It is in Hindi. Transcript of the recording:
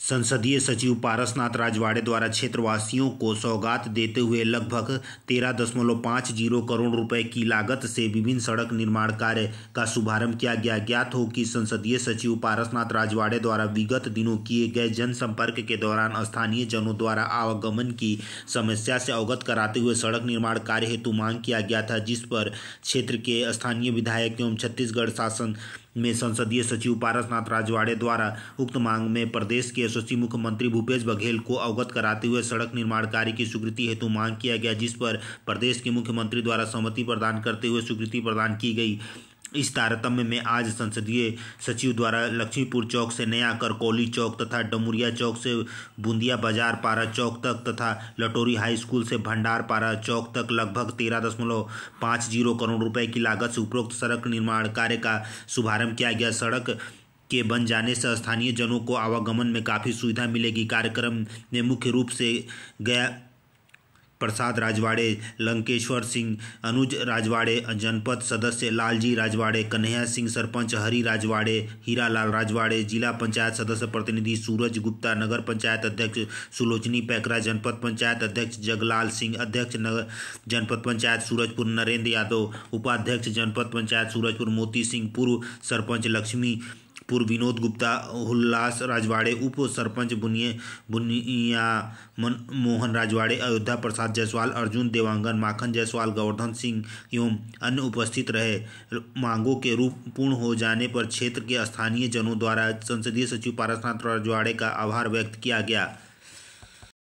संसदीय सचिव पारसनाथ राजवाड़े द्वारा क्षेत्रवासियों को सौगात देते हुए लगभग तेरह दशमलव पाँच जीरो करोड़ रुपए की लागत से विभिन्न सड़क निर्माण कार्य का शुभारंभ किया गया ज्ञात हो कि संसदीय सचिव पारसनाथ राजवाड़े द्वारा विगत दिनों किए गए जनसंपर्क के दौरान स्थानीय जनों द्वारा आवागमन की समस्या से अवगत कराते हुए सड़क निर्माण कार्य हेतु मांग किया गया था जिस पर क्षेत्र के स्थानीय विधायक एवं छत्तीसगढ़ शासन में संसदीय सचिव पारसनाथ राजवाड़े द्वारा उक्त मांग में प्रदेश के यशस्वी मुख्यमंत्री भूपेश बघेल को अवगत कराते हुए सड़क निर्माण कार्य की स्वीकृति हेतु मांग किया गया जिस पर प्रदेश के मुख्यमंत्री द्वारा सहमति प्रदान करते हुए स्वीकृति प्रदान की गई इस तारतम्य में आज संसदीय सचिव द्वारा लक्ष्मीपुर चौक से नया करकोली चौक तथा डमुरिया चौक से बूंदिया बाजार पारा चौक तक तथा लटोरी हाई स्कूल से भंडार पारा चौक तक लगभग तेरह दशमलव पाँच जीरो करोड़ रुपए की लागत से उपरोक्त सड़क निर्माण कार्य का शुभारंभ किया गया सड़क के बन जाने से स्थानीय जनों को आवागमन में काफ़ी सुविधा मिलेगी कार्यक्रम में मुख्य रूप से गया प्रसाद राजवाड़े लंकेश्वर सिंह अनुज राजवाड़े जनपद सदस्य लालजी राजवाड़े कन्हैया सिंह सरपंच हरी राजवाड़े हीरा लाल राजवाड़े जिला पंचायत सदस्य प्रतिनिधि सूरज गुप्ता नगर पंचायत अध्यक्ष सुलोचनी पैकरा जनपद पंचायत अध्यक्ष जगलाल सिंह अध्यक्ष नगर जनपद पंचायत सूरजपुर नरेंद्र यादव उपाध्यक्ष जनपद पंचायत सूरजपुर मोती सिंह पूर्व सरपंच लक्ष्मी पूर्व विनोद गुप्ता उल्लास राजवाड़े उप सरपंच बुनिया बुनिया मोहन राजवाड़े अयोध्या प्रसाद जायसवाल अर्जुन देवांगन माखन जायसवाल गोवर्धन सिंह एवं अन्य उपस्थित रहे मांगों के रूप पूर्ण हो जाने पर क्षेत्र के स्थानीय जनों द्वारा संसदीय सचिव पारसनाथ राजवाड़े का आभार व्यक्त किया गया